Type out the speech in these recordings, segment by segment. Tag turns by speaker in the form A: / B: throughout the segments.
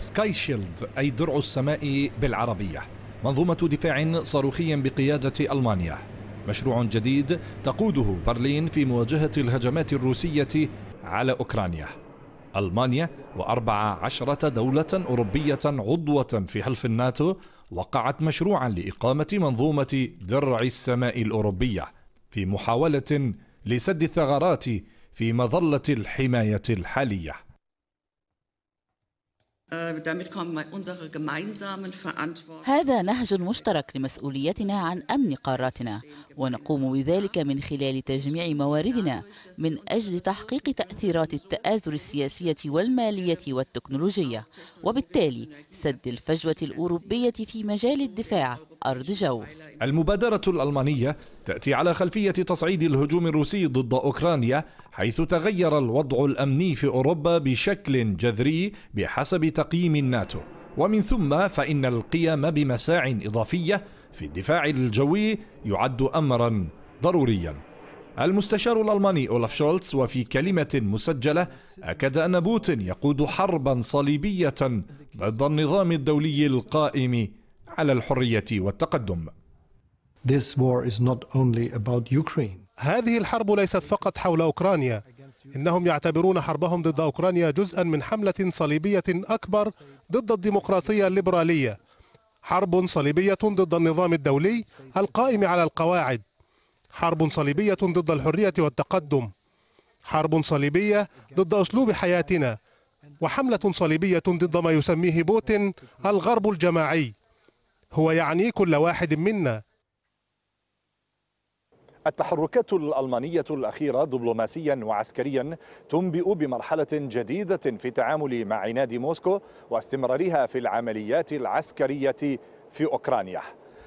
A: سكاي شيلد أي درع السماء بالعربية منظومة دفاع صاروخي بقيادة ألمانيا مشروع جديد تقوده برلين في مواجهة الهجمات الروسية على أوكرانيا ألمانيا وأربع عشرة دولة أوروبية عضوة في حلف الناتو وقعت مشروعا لإقامة منظومة درع السماء الأوروبية في محاولة لسد الثغرات في مظلة الحماية الحالية
B: Äh, هذا نهج مشترك لمسؤوليتنا عن أمن قاراتنا ونقوم بذلك من خلال تجميع مواردنا من أجل تحقيق تأثيرات التآزر السياسية والمالية والتكنولوجية وبالتالي سد الفجوة الأوروبية في مجال الدفاع أرض جو
A: المبادرة الألمانية تأتي على خلفية تصعيد الهجوم الروسي ضد أوكرانيا حيث تغير الوضع الأمني في أوروبا بشكل جذري بحسب تقييم الناتو ومن ثم فإن القيام بمساع إضافية في الدفاع الجوي يعد أمرا ضروريا المستشار الألماني أولف شولتز وفي كلمة مسجلة أكد أن بوتين يقود حربا صليبية ضد النظام الدولي القائم على الحرية والتقدم
C: This war is not only about Ukraine. هذه الحرب ليست فقط حول أوكرانيا إنهم يعتبرون حربهم ضد أوكرانيا جزءا من حملة صليبية أكبر ضد الديمقراطية الليبرالية حرب صليبية ضد النظام الدولي القائم على القواعد حرب صليبية ضد الحرية والتقدم حرب صليبية ضد أسلوب حياتنا وحملة صليبية ضد ما يسميه بوتين الغرب الجماعي هو يعني كل واحد منا
A: التحركات الألمانية الأخيرة دبلوماسيا وعسكريا تنبئ بمرحلة جديدة في التعامل مع عناد موسكو واستمرارها في العمليات العسكرية في أوكرانيا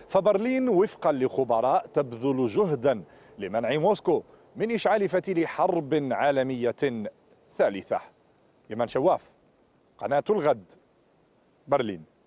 A: فبرلين وفقا لخبراء تبذل جهدا لمنع موسكو من إشعال فتيل حرب عالمية ثالثة إيمان شواف قناة الغد برلين